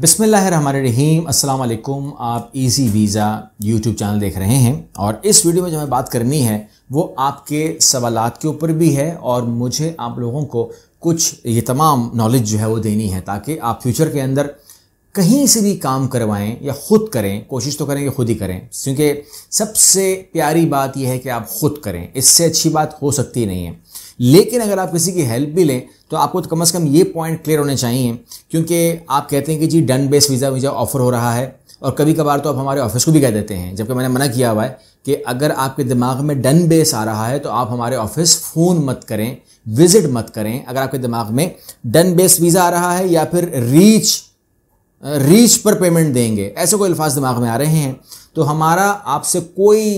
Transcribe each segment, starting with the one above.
बिसमीम अल्लाम आप इजी वीज़ा यूट्यूब चैनल देख रहे हैं और इस वीडियो में जो हमें बात करनी है वो आपके सवाल के ऊपर भी है और मुझे आप लोगों को कुछ ये तमाम नॉलेज जो है वो देनी है ताकि आप फ्यूचर के अंदर कहीं से भी काम करवाएं या खुद करें कोशिश तो करें कि खुद ही करें क्योंकि सबसे प्यारी बात यह है कि आप खुद करें इससे अच्छी बात हो सकती नहीं है लेकिन अगर आप किसी की हेल्प भी लें तो आपको तो कम से कम ये पॉइंट क्लियर होने चाहिए क्योंकि आप कहते हैं कि जी डन बेस वीज़ा वीज़ा ऑफ़र हो रहा है और कभी कभार तो आप हमारे ऑफिस को भी कह देते हैं जबकि मैंने मना किया हुआ है कि अगर आपके दिमाग में डन बेस आ रहा है तो आप हमारे ऑफिस फ़ोन मत करें विजिट मत करें अगर आपके दिमाग में डन बेस वीज़ा आ रहा है या फिर रीच रीच पर पेमेंट देंगे ऐसे कोई अल्फाज दिमाग में आ रहे हैं तो हमारा आपसे कोई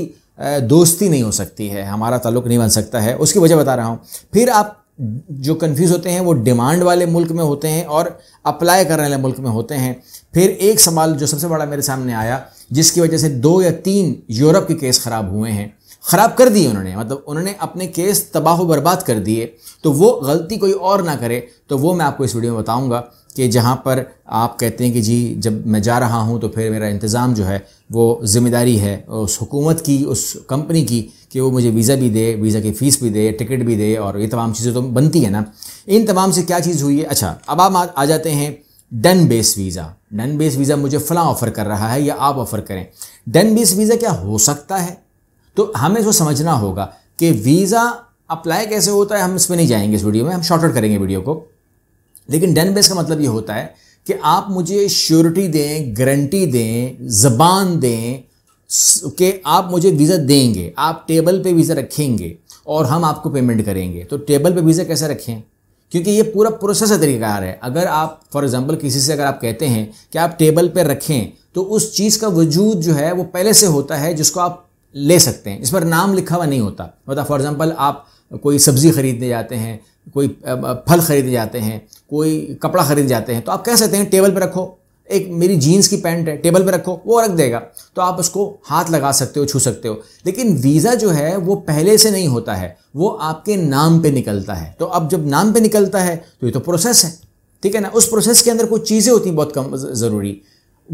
दोस्ती नहीं हो सकती है हमारा ताल्लुक नहीं बन सकता है उसकी वजह बता रहा हूँ फिर आप जो कन्फ्यूज़ होते हैं वो डिमांड वाले मुल्क में होते हैं और अप्लाई करने वाले मुल्क में होते हैं फिर एक सवाल जो सबसे बड़ा मेरे सामने आया जिसकी वजह से दो या तीन यूरोप के केस ख़राब हुए हैं ख़राब कर दिए उन्होंने मतलब उन्होंने अपने केस तबाह बर्बाद कर दिए तो वो गलती कोई और ना करे तो वो मैं आपको इस वीडियो में बताऊंगा कि जहाँ पर आप कहते हैं कि जी जब मैं जा रहा हूँ तो फिर मेरा इंतज़ाम जो है वो ज़िम्मेदारी है उस हुकूमत की उस कंपनी की कि वो मुझे वीज़ा भी दे वीज़ा की फ़ीस भी दे टिकट भी दे और ये तमाम चीज़ें तो बनती है ना इन तमाम से क्या चीज़ हुई है अच्छा अब आप आ जाते हैं डन बेस वीज़ा डन बेस वीज़ा मुझे फ़लाँ ऑफ़र कर रहा है या आप ऑफ़र करें डन बेस वीज़ा क्या हो सकता है तो हमें जो समझना होगा कि वीज़ा अप्लाई कैसे होता है हम इसमें नहीं जाएंगे इस वीडियो में हम शॉर्टकट करेंगे वीडियो को लेकिन डेन बेस का मतलब ये होता है कि आप मुझे श्योरिटी दें गारंटी दें जबान दें कि आप मुझे वीज़ा देंगे आप टेबल पे वीज़ा रखेंगे और हम आपको पेमेंट करेंगे तो टेबल पे वीज़ा कैसे रखें क्योंकि ये पूरा प्रोसेस है तरीक़ाकार है अगर आप फॉर एग्जांपल किसी से अगर आप कहते हैं कि आप टेबल पे रखें तो उस चीज़ का वजूद जो है वो पहले से होता है जिसको आप ले सकते हैं इस पर नाम लिखा हुआ नहीं होता मतलब फॉर एग्ज़ाम्पल आप कोई सब्ज़ी खरीदने जाते हैं कोई फल खरीदने जाते हैं कोई कपड़ा खरीद जाते हैं तो आप कह सकते हैं टेबल पर रखो एक मेरी जीन्स की पैंट है टेबल पर रखो वो रख देगा तो आप उसको हाथ लगा सकते हो छू सकते हो लेकिन वीज़ा जो है वो पहले से नहीं होता है वो आपके नाम पे निकलता है तो अब जब नाम पे निकलता है तो ये तो प्रोसेस है ठीक है ना उस प्रोसेस के अंदर कुछ चीज़ें होती हैं बहुत कम ज़रूरी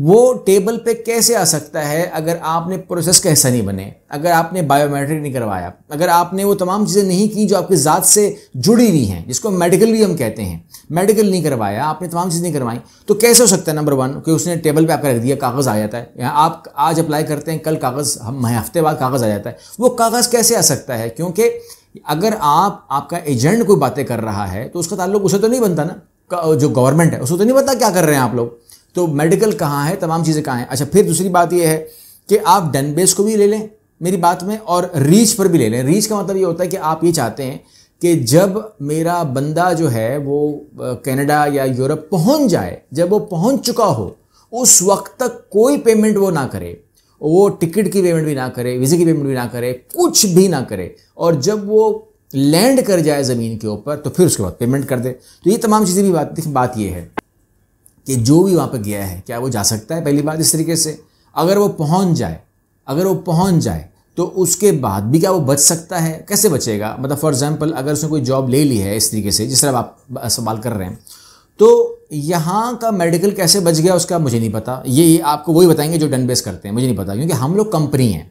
वो टेबल पे कैसे आ सकता है अगर आपने प्रोसेस का हिस्सा नहीं बने अगर आपने बायोमेट्रिक नहीं करवाया अगर आपने वो तमाम चीज़ें नहीं की जो आपकी ज़ात से जुड़ी हुई हैं जिसको मेडिकल भी हम कहते हैं मेडिकल नहीं करवाया आपने तमाम चीज़ें नहीं करवाई तो कैसे हो सकता है नंबर वन कि उसने टेबल पे आपका रख दिया कागज़ आ जाता है यहाँ आप आज अप्लाई करते हैं कल कागज़ हम हफ्ते बाद कागज़ आ जाता है वो कागज़ कैसे आ सकता है क्योंकि अगर आप आपका एजेंट कोई बातें कर रहा है तो उसका ताल्लुक उसे तो नहीं बनता ना जो गवर्नमेंट है उसे तो नहीं बनता क्या कर रहे हैं आप लोग तो मेडिकल कहाँ है तमाम चीज़ें कहाँ हैं अच्छा फिर दूसरी बात यह है कि आप डन बेस को भी ले लें मेरी बात में और रीच पर भी ले लें रीच का मतलब ये होता है कि आप ये चाहते हैं कि जब मेरा बंदा जो है वो कनाडा या यूरोप पहुंच जाए जब वो पहुंच चुका हो उस वक्त तक कोई पेमेंट वो ना करे वो टिकट की पेमेंट भी ना करे वीज़े की पेमेंट भी ना करे कुछ भी ना करे और जब वो लैंड कर जाए ज़मीन के ऊपर तो फिर उसके बाद पेमेंट कर दे तो ये तमाम चीज़ें भी बात बात ये है कि जो भी वहाँ पर गया है क्या वो जा सकता है पहली बात इस तरीके से अगर वो पहुँच जाए अगर वो पहुँच जाए तो उसके बाद भी क्या वो बच सकता है कैसे बचेगा मतलब फॉर एग्जाम्पल अगर उसने कोई जॉब ले ली है इस तरीके से जिस तरह आप सवाल कर रहे हैं तो यहाँ का मेडिकल कैसे बच गया उसका मुझे नहीं पता ये आपको वही बताएंगे जो डनबेस करते हैं मुझे नहीं पता क्योंकि हम लोग कंपनी हैं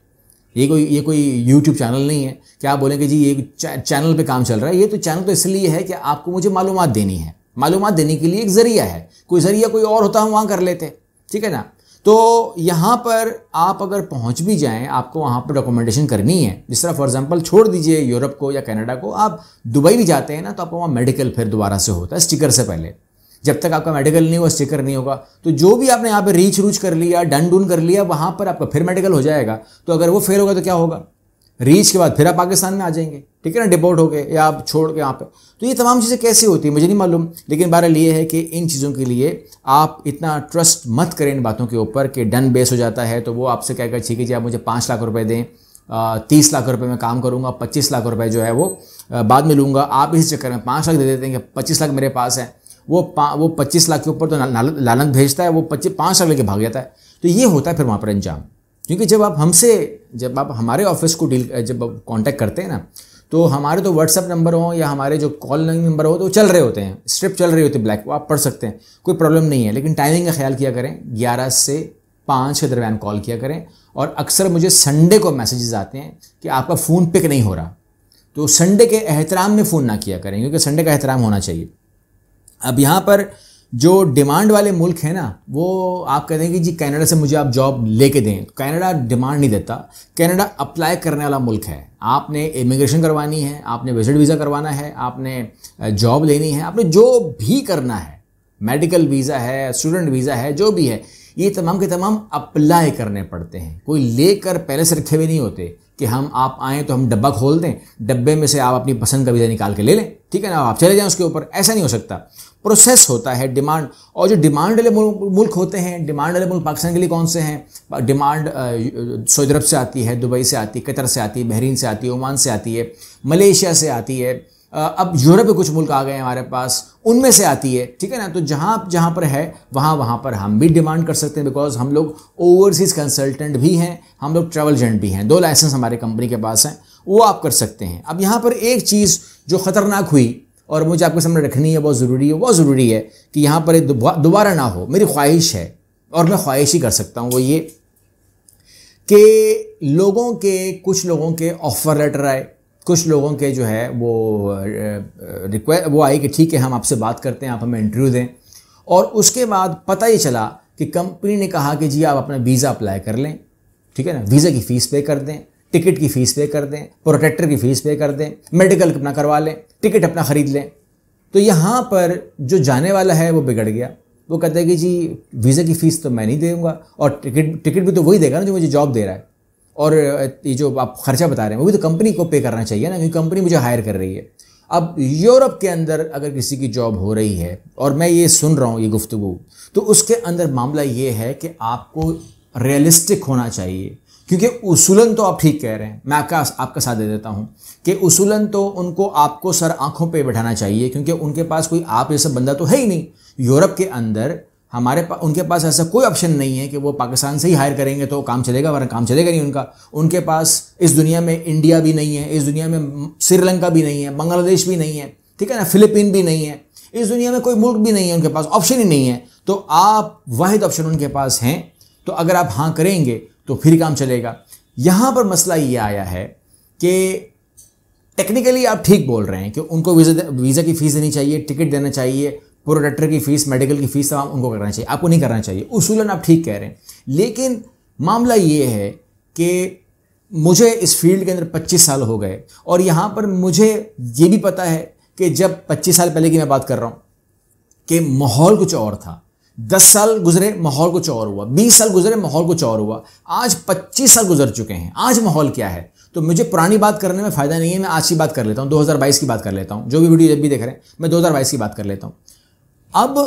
ये कोई ये कोई यूट्यूब चैनल नहीं है क्या आप बोलेंगे जी ये चैनल पर काम चल रहा है ये तो चैनल तो इसलिए है कि आपको मुझे मालूम देनी है मालूम देने के लिए एक ज़रिया है कोई ज़रिया कोई और होता हम वहाँ कर लेते ठीक है ना तो यहाँ पर आप अगर पहुँच भी जाएँ आपको वहाँ पर डॉक्यूमेंटेशन करनी है जिस तरह फॉर एग्जाम्पल छोड़ दीजिए यूरोप को या कनाडा को आप दुबई भी जाते हैं ना तो आपको वहाँ मेडिकल फिर दोबारा से होता है स्टिकर से पहले जब तक आपका मेडिकल नहीं हुआ स्टिकर नहीं होगा तो जो भी आपने यहाँ पर रीच रूच कर लिया डन डून कर लिया वहाँ पर आपका फिर मेडिकल हो जाएगा तो अगर वो फेल होगा तो क्या होगा रीच के बाद फिर आप पाकिस्तान में आ जाएंगे ठीक है ना डिपोर्ट हो गए या आप छोड़ के यहाँ पे तो ये तमाम चीज़ें कैसी होती है मुझे नहीं मालूम लेकिन बहरहाल ये है कि इन चीज़ों के लिए आप इतना ट्रस्ट मत करें इन बातों के ऊपर कि डन बेस हो जाता है तो वो आपसे क्या कर ठीक है जी आप मुझे पाँच लाख रुपए दें तीस लाख रुपए में काम करूँगा पच्चीस लाख रुपए जो है वो बाद में लूँगा आप इस चक्कर में पाँच लाख दे देते हैं कि पच्चीस लाख मेरे पास है वो पा वो पच्चीस लाख के ऊपर तो लालच भेजता है वो पच्चीस पाँच लाख लेके भाग जाता है तो ये होता है फिर वहाँ पर अंजाम क्योंकि जब आप हमसे जब आप हमारे ऑफिस को डील जब आप कॉन्टैक्ट करते हैं ना तो हमारे तो व्हाट्सअप नंबर हो या हमारे जो कॉल नंबर हो तो चल रहे होते हैं स्ट्रिप चल रही होती है ब्लैक वो आप पढ़ सकते हैं कोई प्रॉब्लम नहीं है लेकिन टाइमिंग का ख्याल किया करें ग्यारह से पाँच के दरमियान कॉल किया करें और अक्सर मुझे संडे को मैसेजेस आते हैं कि आपका फ़ोन पिक नहीं हो रहा तो संडे के एहतराम में फ़ोन ना किया करें क्योंकि संडे का एहतराम होना चाहिए अब यहाँ पर जो डिमांड वाले मुल्क हैं ना वो आप कहते हैं कि जी कनाडा से मुझे आप जॉब लेके दें कनाडा डिमांड नहीं देता कनाडा अप्लाई करने वाला मुल्क है आपने इमिग्रेशन करवानी है आपने विजिट वीज़ा करवाना है आपने जॉब लेनी है आपने जो भी करना है मेडिकल वीज़ा है स्टूडेंट वीज़ा है जो भी है ये तमाम के तमाम अप्लाई करने पड़ते हैं कोई लेकर पहले से रखे हुए नहीं होते कि हम आप आएँ तो हम डब्बा खोल दें डब्बे में से आप अपनी पसंद का वीज़ा निकाल के ले लें ठीक है ना आप चले जाएं उसके ऊपर ऐसा नहीं हो सकता प्रोसेस होता है डिमांड और जो डिमांड वाले मुल्क होते हैं डिमांड वाले मुल्क पाकिस्तान के लिए कौन से हैं डिमांड सऊदी अरब से आती है दुबई से आती है कतर से आती है बहरीन से आती है ओमान से आती है मलेशिया से आती है अब यूरोप के कुछ मुल्क आ गए हमारे पास उनमें से आती है ठीक है ना तो जहाँ जहाँ पर है वहाँ वहाँ पर हम भी डिमांड कर सकते हैं बिकॉज हम लोग ओवरसीज़ कंसल्टेंट भी हैं हम लोग ट्रेवल एजेंट भी हैं दो लाइसेंस हमारे कंपनी के पास हैं वो आप कर सकते हैं अब यहाँ पर एक चीज़ जो ख़तरनाक हुई और मुझे आपके सामने रखनी है बहुत ज़रूरी है बहुत ज़रूरी है कि यहाँ पर दोबारा ना हो मेरी ख्वाहिश है और मैं ख्वाहिश ही कर सकता हूँ वो ये कि लोगों के कुछ लोगों के ऑफ़र लेटर आए कुछ लोगों के जो है वो रिक्वेस्ट वो आई कि ठीक है हम आपसे बात करते हैं आप हमें इंटरव्यू दें और उसके बाद पता ही चला कि कंपनी ने कहा कि जी आप अपना वीज़ा अप्लाई कर लें ठीक है ना वीज़ा की फ़ीस पे कर दें टिकट की फ़ीस पे कर दें प्रोटेक्टर की फ़ीस पे कर दें मेडिकल अपना करवा लें टिकट अपना ख़रीद लें तो यहाँ पर जो जाने वाला है वो बिगड़ गया वो कहते हैं कि जी वीज़ा की फ़ीस तो मैं नहीं दूंगा और टिकट टिकट भी तो वही देगा ना जो मुझे जॉब दे रहा है और ये जो आप खर्चा बता रहे हैं वो भी तो कंपनी को पे करना चाहिए ना क्योंकि कंपनी मुझे हायर कर रही है अब यूरोप के अंदर अगर किसी की जॉब हो रही है और मैं ये सुन रहा हूँ ये गुफ्तु तो उसके अंदर मामला ये है कि आपको रियलिस्टिक होना चाहिए क्योंकि उसूलन तो आप ठीक कह रहे हैं मैं आपका आपका साथ दे देता हूँ कि उसूलन तो उनको आपको सर आंखों पे बैठाना चाहिए क्योंकि उनके पास कोई आप जैसा बंदा तो है ही नहीं यूरोप के अंदर हमारे पास उनके पास ऐसा कोई ऑप्शन नहीं है कि वो पाकिस्तान से ही हायर करेंगे तो काम चलेगा वरना काम चलेगा नहीं उनका उनके पास इस दुनिया में इंडिया भी नहीं है इस दुनिया में श्रीलंका भी नहीं है बांग्लादेश भी नहीं है ठीक है ना फिलिपीन भी नहीं है इस दुनिया में कोई मुल्क भी नहीं है उनके पास ऑप्शन ही नहीं है तो आप वाहिद ऑप्शन उनके पास हैं तो अगर आप हाँ करेंगे तो फिर काम चलेगा यहाँ पर मसला ये आया है कि टेक्निकली आप ठीक बोल रहे हैं कि उनको वीज़ा वीज़ा की फ़ीस देनी चाहिए टिकट देना चाहिए प्रोडक्टर की फीस मेडिकल की फीस तमाम उनको करना चाहिए आपको नहीं करना चाहिए उसूलन आप ठीक कह रहे हैं लेकिन मामला ये है कि मुझे इस फील्ड के अंदर 25 साल हो गए और यहाँ पर मुझे ये भी पता है कि जब 25 साल पहले की मैं बात कर रहा हूँ कि माहौल कुछ और था दस साल गुजरे माहौल कुछ और हुआ बीस साल गुजरे माहौल कुछ और हुआ आज पच्चीस साल गुजर चुके हैं आज माहौल क्या है तो मुझे पुरानी बात करने में फ़ायदा नहीं है मैं आज की बात कर लेता हूँ 2022 की बात कर लेता हूँ जो भी वीडियो जब भी देख रहे हैं मैं 2022 की बात कर लेता हूँ अब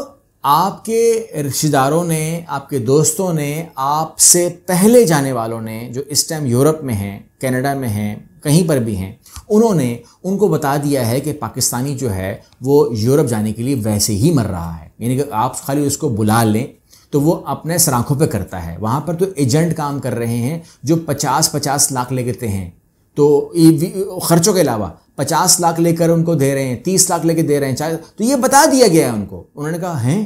आपके रिश्तेदारों ने आपके दोस्तों ने आपसे पहले जाने वालों ने जो इस टाइम यूरोप में हैं कनाडा में हैं कहीं पर भी हैं उन्होंने उनको बता दिया है कि पाकिस्तानी जो है वो यूरोप जाने के लिए वैसे ही मर रहा है यानी कि आप खाली उसको बुला लें तो वो अपने सराखों पे करता है वहाँ पर तो एजेंट काम कर रहे हैं जो पचास पचास लाख ले लेते हैं तो खर्चों के अलावा पचास लाख लेकर उनको दे रहे हैं तीस लाख लेके दे रहे हैं चाहे तो ये बता दिया गया है उनको उन्होंने कहा हैं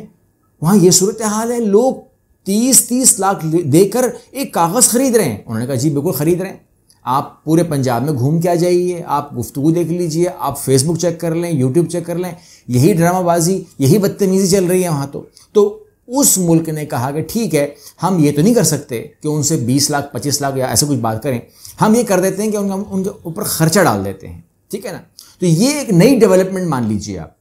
वहाँ ये सूरत हाल है लोग तीस तीस लाख देकर एक कागज़ खरीद रहे हैं उन्होंने कहा जी बिल्कुल खरीद रहे हैं आप पूरे पंजाब में घूम के आ जाइए आप गुफ्तु देख लीजिए आप फेसबुक चेक कर लें यूट्यूब चेक कर लें यही ड्रामाबाजी यही बदतमीज़ी चल रही है वहाँ तो तो उस मुल्क ने कहा कि ठीक है हम ये तो नहीं कर सकते कि उनसे 20 लाख 25 लाख या ऐसे कुछ बात करें हम ये कर देते हैं कि उनका उनके ऊपर खर्चा डाल देते हैं ठीक है ना तो ये एक नई डेवलपमेंट मान लीजिए आप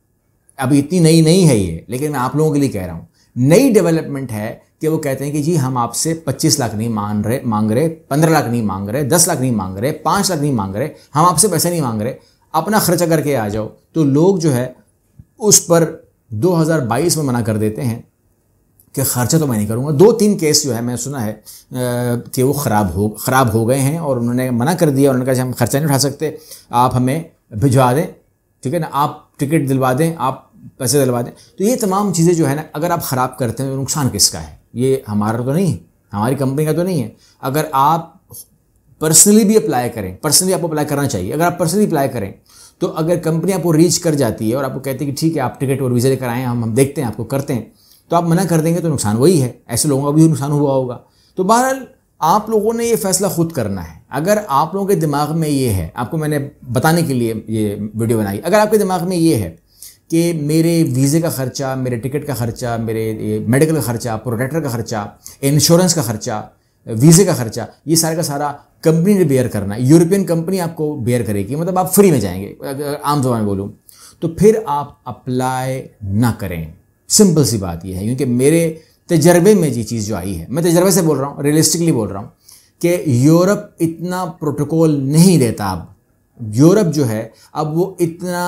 अभी इतनी नई नहीं है ये लेकिन मैं आप लोगों के लिए कह रहा हूं नई डेवलपमेंट है कि वो कहते हैं कि जी हम आपसे 25 लाख नहीं मांग रहे मांग रहे 15 लाख नहीं मांग रहे 10 लाख नहीं मांग रहे 5 लाख नहीं मांग रहे हम आपसे पैसे नहीं मांग रहे अपना खर्चा करके आ जाओ तो लोग जो है उस पर 2022 में मना कर देते हैं कि खर्चा तो मैं नहीं करूँगा दो तीन केस जो है मैं सुना है कि वो ख़राब हो ख़राब हो गए हैं और उन्होंने मना कर दिया उन्होंने कहा हम खर्चा नहीं उठा सकते आप हमें भिजवा दें ठीक है ना आप टिकट दिलवा दें आप पैसे दिलवा दें तो ये तमाम चीज़ें जो है ना अगर आप ख़राब करते हैं तो नुकसान किसका है ये हमारा तो नहीं है हमारी कंपनी का तो नहीं है अगर आप पर्सनली भी अप्लाई करें पर्सनली आपको अप्लाई करना चाहिए अगर आप पर्सनली अप्लाई करें तो अगर कंपनी आपको रीच कर जाती है और आपको कहती है कि ठीक है आप टिकट और वीज़ा लेकर आएँ हम हम देखते हैं आपको करते हैं तो आप मना कर देंगे तो नुकसान वही है ऐसे लोगों का भी नुकसान हुआ होगा तो बहरहाल आप लोगों ने ये फैसला खुद करना है अगर आप लोगों के दिमाग में ये है आपको मैंने बताने के लिए ये वीडियो बनाई अगर आपके दिमाग में ये है कि मेरे वीज़े का ख़र्चा मेरे टिकट का ख़र्चा मेरे मेडिकल का ख़र्चा प्रोटेक्टर का ख़र्चा इंश्योरेंस का ख़र्चा वीज़े का ख़र्चा ये सारे का सारा कंपनी ने बेयर करना है यूरोपियन कंपनी आपको बेयर करेगी मतलब आप फ्री में जाएंगे आम जबान बोलूँ तो फिर आप अप्लाई ना करें सिंपल सी बात यह है क्योंकि मेरे तजर्बे में ये चीज़ जो आई है मैं तजर्बे से बोल रहा हूँ रियलिस्टिकली बोल रहा हूँ कि यूरोप इतना प्रोटोकॉल नहीं देता अब यूरोप जो है अब वो इतना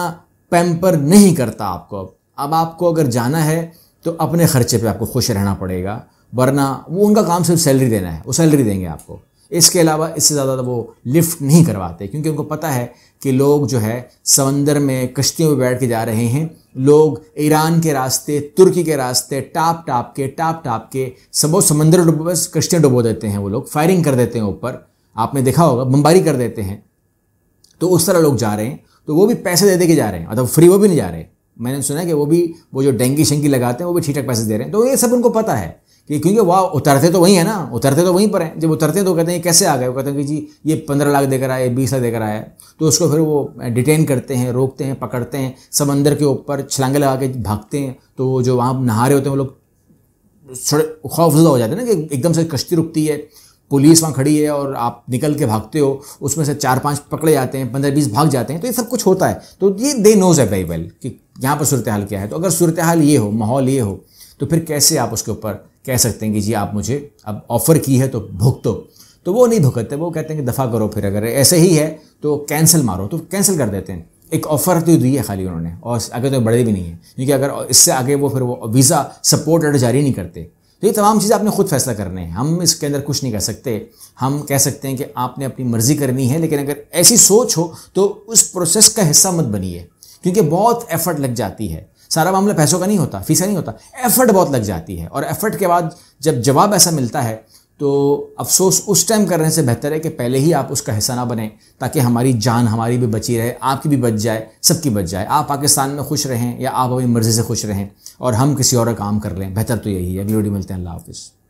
पैम्पर नहीं करता आपको अब अब आपको अगर जाना है तो अपने खर्चे पे आपको खुश रहना पड़ेगा वरना वो उनका काम सिर्फ सैलरी देना है वो सैलरी देंगे आपको इसके अलावा इससे ज़्यादा तो वो लिफ्ट नहीं करवाते क्योंकि उनको पता है कि लोग जो है समंदर में कश्तियों में बैठ के जा रहे हैं लोग ईरान के रास्ते तुर्की के रास्ते टाप टाप के टाप टाप के सब समंदर डुबो बस कश्तियाँ डुबो देते हैं वो लोग फायरिंग कर देते हैं ऊपर आपने देखा होगा बम्बारी कर देते हैं तो उस तरह लोग जा रहे हैं तो वो भी पैसे दे दे के जा रहे हैं मतलब फ्री वो भी नहीं जा रहे मैंने सुना कि वो भी वो जो डेंगी शेंगी लगाते हैं वो भी ठीक ठाक पैसे दे रहे हैं तो ये सब उनको पता है कि क्योंकि वाह उतरते तो वहीं है ना उतरते तो वहीं पर हैं जब उतरते हैं तो कहते हैं कैसे आ गए वो कहते हैं कि जी ये पंद्रह लाख देकर आया बीस लाख देकर आया तो उसको फिर वो डिटेन करते हैं रोकते हैं पकड़ते हैं समंदर के ऊपर छलांगे लगा के भागते हैं तो जो वहाँ नहा रहे होते हैं वो लोग थोड़े खौफजदा हो जाते हैं ना कि एकदम से कश्ती रुकती है पुलिस वहाँ खड़ी है और आप निकल के भागते हो उसमें से चार पांच पकड़े जाते हैं पंद्रह बीस भाग जाते हैं तो ये सब कुछ होता है तो ये दे नोज है वेरी वेल कि यहाँ पर सूरत हाल क्या है तो अगर सूरत हाल ये हो माहौल ये हो तो फिर कैसे आप उसके ऊपर कह सकते हैं कि जी आप मुझे अब ऑफ़र की है तो भुगतो तो वो नहीं भुगतते वो कहते हैं कि दफ़ा करो फिर अगर ऐसे ही है तो कैंसिल मारो तो कैंसिल कर देते हैं एक ऑफ़र तो दी है खाली उन्होंने और आगे तो बढ़े भी नहीं है क्योंकि अगर इससे आगे वो फिर वो वीज़ा सपोर्ट लेटर जारी नहीं करते तो ये तमाम चीज़ें आपने खुद फैसला करने हैं हम इसके अंदर कुछ नहीं कर सकते हम कह सकते हैं कि आपने अपनी मर्ज़ी करनी है लेकिन अगर ऐसी सोच हो तो उस प्रोसेस का हिस्सा मत बनिए क्योंकि बहुत एफर्ट लग जाती है सारा मामला पैसों का नहीं होता फीसा नहीं होता एफर्ट बहुत लग जाती है और एफर्ट के बाद जब जवाब ऐसा मिलता है तो अफसोस उस टाइम करने से बेहतर है कि पहले ही आप उसका हिस्सा ना बने ताकि हमारी जान हमारी भी बची रहे आपकी भी बच जाए सबकी बच जाए आप पाकिस्तान में खुश रहें या आप अपनी मर्ज़ी से खुश रहें और हम किसी और काम कर लें बेहतर तो यही है अगली वीडियो मिलते हैं अल्लाह हाफिज़